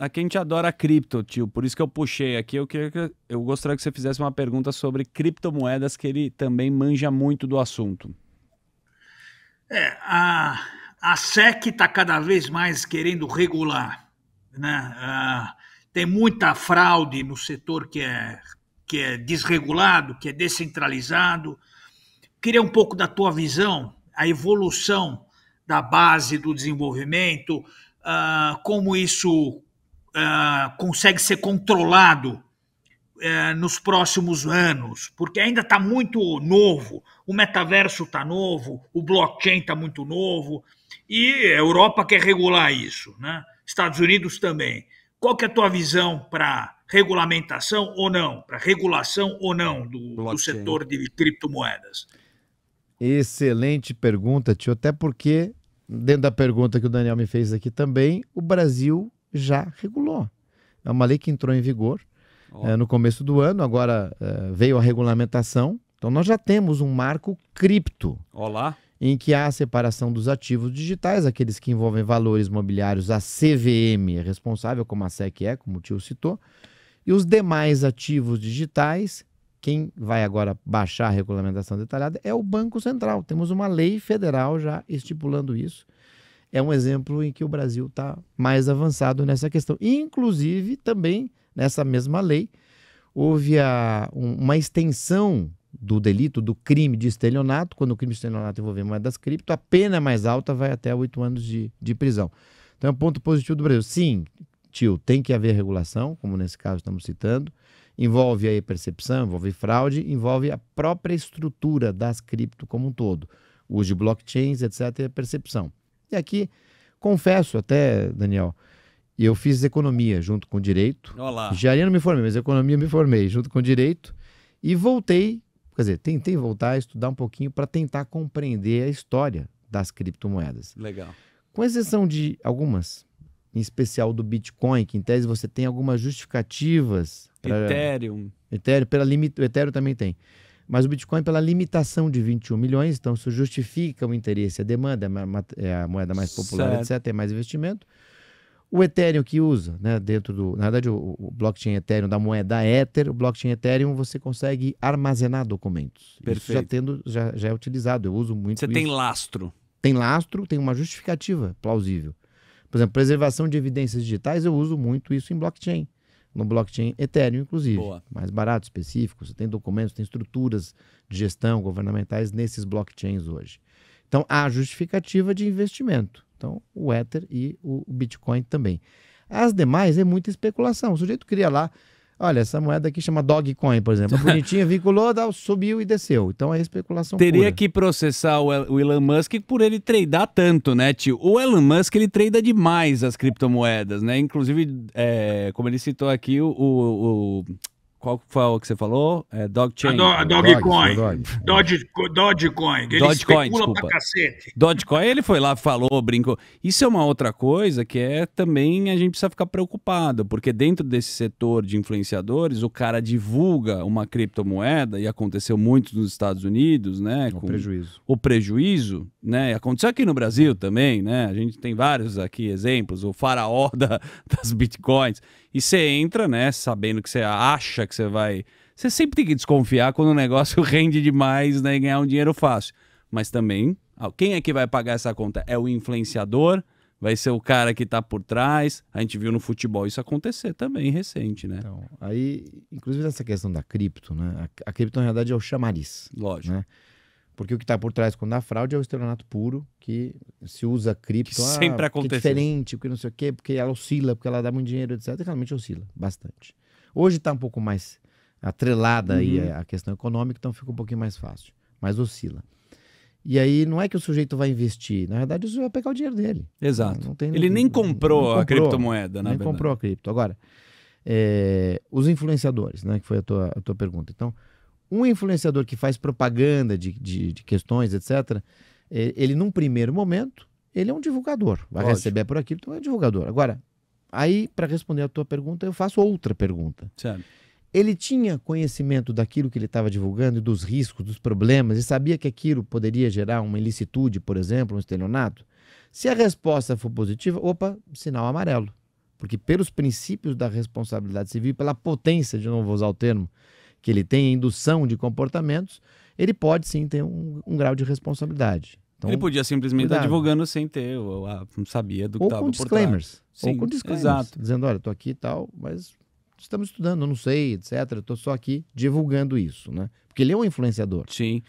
Aqui a gente adora cripto, tio. Por isso que eu puxei aqui. Eu, queria, eu gostaria que você fizesse uma pergunta sobre criptomoedas, que ele também manja muito do assunto. É, a, a SEC está cada vez mais querendo regular. Né? tem muita fraude no setor que é, que é desregulado, que é descentralizado. Queria um pouco da tua visão, a evolução da base do desenvolvimento, ah, como isso ah, consegue ser controlado uh, nos próximos anos, porque ainda está muito novo, o metaverso está novo, o blockchain está muito novo, e a Europa quer regular isso, né? Estados Unidos também. Qual que é a tua visão para regulamentação ou não, para regulação ou não do, do, setor de criptomoedas? Excelente pergunta, tio, até porque, dentro da pergunta que o Daniel me fez aqui também, o Brasil já regulou. É uma lei que entrou em vigor oh. é, no começo do ano, agora é, veio a regulamentação. Então nós já temos um marco cripto. Olá. Em que há a separação dos ativos digitais, aqueles que envolvem valores mobiliários, a CVM é responsável, como a SEC é, como o tio citou, e os demais ativos digitais, quem vai agora baixar a regulamentação detalhada é o Banco Central. Temos uma lei federal já estipulando isso é um exemplo em que o Brasil está mais avançado nessa questão. Inclusive, também nessa mesma lei, houve a, um, uma extensão do delito, do crime de estelionato, quando o crime de estelionato envolver moedas cripto, a pena mais alta vai até oito anos de, de prisão. Então é um ponto positivo do Brasil. Sim, tio, tem que haver regulação, como nesse caso estamos citando. Envolve aí percepção, envolve fraude, envolve a própria estrutura das cripto como um todo. os uso de blockchains, etc., e a percepção. E aqui, confesso até, Daniel, eu fiz economia junto com direito. Olá. Engenharia não me formei, mas economia me formei junto com direito. E voltei, quer dizer, tentei voltar a estudar um pouquinho para tentar compreender a história das criptomoedas. Legal. Com exceção de algumas, em especial do Bitcoin, que em tese você tem algumas justificativas. Pra... Ethereum. Ethereum, pela limite, o Ethereum também tem. Mas o Bitcoin, pela limitação de 21 milhões, então isso justifica o interesse, a demanda, é, é a moeda mais popular, certo. etc., é mais investimento. O Ethereum que usa, né, dentro do, na verdade, o, o blockchain Ethereum da moeda é Ether, o blockchain Ethereum você consegue armazenar documentos. Perfeito. Isso já tendo já, já é utilizado. Eu uso muito. Você isso. tem lastro. Tem lastro, tem uma justificativa plausível. Por exemplo, preservação de evidências digitais, eu uso muito isso em blockchain no blockchain Ethereum, inclusive. Boa. Mais barato, específico. Você tem documentos, tem estruturas de gestão governamentais nesses blockchains hoje. Então, há justificativa de investimento. Então, o Ether e o Bitcoin também. As demais é muita especulação. O sujeito cria lá Olha, essa moeda aqui chama Dogecoin, por exemplo. É Bonitinha, vinculou, subiu e desceu. Então é especulação Teria pura. que processar o Elon Musk por ele tradar tanto, né, tio? O Elon Musk, ele trada demais as criptomoedas, né? Inclusive, é, como ele citou aqui, o, o qual foi o que você falou? É Dogchain. Do, Dogecoin. Doge, Dogecoin. Ele Dogecoin, especula desculpa. cacete. Dogecoin, ele foi lá, falou, brincou. Isso é uma outra coisa que é também a gente precisa ficar preocupado, porque dentro desse setor de influenciadores, o cara divulga uma criptomoeda, e aconteceu muito nos Estados Unidos, né? É o prejuízo. O prejuízo, né? Aconteceu aqui no Brasil também, né? A gente tem vários aqui exemplos, o faraó da, das bitcoins. E você entra, né, sabendo que você acha que você vai. Você sempre tem que desconfiar quando o negócio rende demais, né, e ganhar um dinheiro fácil. Mas também, ah, quem é que vai pagar essa conta? É o influenciador? Vai ser o cara que está por trás? A gente viu no futebol isso acontecer também, recente, né? Então, aí, inclusive essa questão da cripto, né? A, a cripto, na realidade, é o chamariz. Lógico. Né? Porque o que está por trás quando há fraude é o estelionato puro, que se usa cripto. Que ah, sempre ah, acontece. É diferente, porque não sei o quê, porque ela oscila, porque ela dá muito dinheiro, etc. Realmente oscila bastante. Hoje está um pouco mais atrelada uhum. aí a questão econômica, então fica um pouquinho mais fácil, mas oscila. E aí não é que o sujeito vai investir, na verdade o sujeito vai pegar o dinheiro dele. Exato. Não, tem, Ele nem comprou, não, comprou a criptomoeda, né? Nem comprou a cripto. Agora, é, os influenciadores, né, que foi a tua, a tua pergunta. Então, um influenciador que faz propaganda de, de, de questões, etc., ele, num primeiro momento, ele é um divulgador. Vai receber por aquilo, então é um divulgador. Agora, aí, para responder a tua pergunta, eu faço outra pergunta. Certo. Ele tinha conhecimento daquilo que ele estava divulgando e dos riscos, dos problemas, e sabia que aquilo poderia gerar uma ilicitude, por exemplo, um estelionato? Se a resposta for positiva, opa, sinal amarelo. Porque pelos princípios da responsabilidade civil, pela potência, de novo vou usar o termo, que ele tem indução de comportamentos, ele pode sim ter um, um grau de responsabilidade. Então, ele podia simplesmente estar divulgando sem ter, ou, não sabia do que estava por disclaimers, Sim, Ou com disclaimers. Exato. Dizendo, olha, estou aqui e tal, mas estamos estudando, não sei, etc. Estou só aqui divulgando isso, né? Porque ele é um influenciador. Sim.